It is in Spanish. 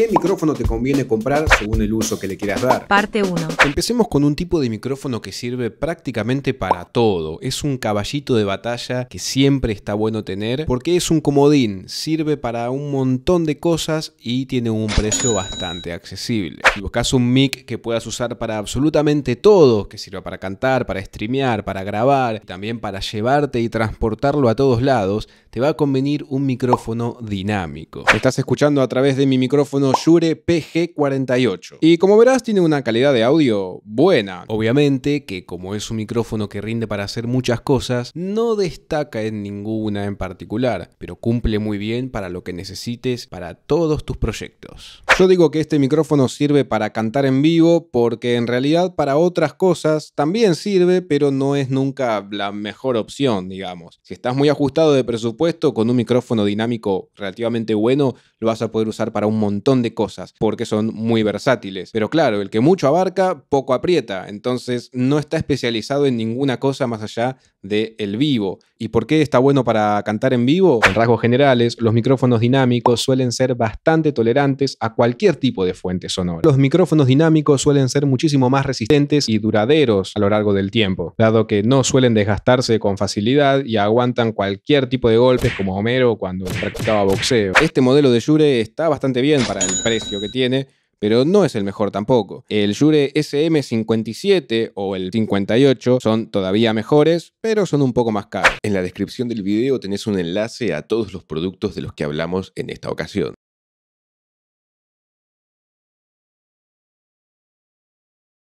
¿Qué micrófono te conviene comprar según el uso que le quieras dar? Parte 1. Empecemos con un tipo de micrófono que sirve prácticamente para todo. Es un caballito de batalla que siempre está bueno tener porque es un comodín, sirve para un montón de cosas y tiene un precio bastante accesible. Si buscas un mic que puedas usar para absolutamente todo, que sirva para cantar, para streamear, para grabar, también para llevarte y transportarlo a todos lados, te va a convenir un micrófono dinámico. Estás escuchando a través de mi micrófono Shure PG48. Y como verás, tiene una calidad de audio buena. Obviamente que como es un micrófono que rinde para hacer muchas cosas, no destaca en ninguna en particular, pero cumple muy bien para lo que necesites para todos tus proyectos. Yo digo que este micrófono sirve para cantar en vivo porque en realidad para otras cosas también sirve, pero no es nunca la mejor opción, digamos. Si estás muy ajustado de presupuesto, con un micrófono dinámico relativamente bueno, lo vas a poder usar para un montón de cosas, porque son muy versátiles. Pero claro, el que mucho abarca, poco aprieta, entonces no está especializado en ninguna cosa más allá del el vivo. ¿Y por qué está bueno para cantar en vivo? En rasgos generales, los micrófonos dinámicos suelen ser bastante tolerantes a cualquier cualquier tipo de fuente sonora. Los micrófonos dinámicos suelen ser muchísimo más resistentes y duraderos a lo largo del tiempo, dado que no suelen desgastarse con facilidad y aguantan cualquier tipo de golpes como Homero cuando practicaba boxeo. Este modelo de Yure está bastante bien para el precio que tiene, pero no es el mejor tampoco. El Yure SM57 o el 58 son todavía mejores, pero son un poco más caros. En la descripción del video tenés un enlace a todos los productos de los que hablamos en esta ocasión.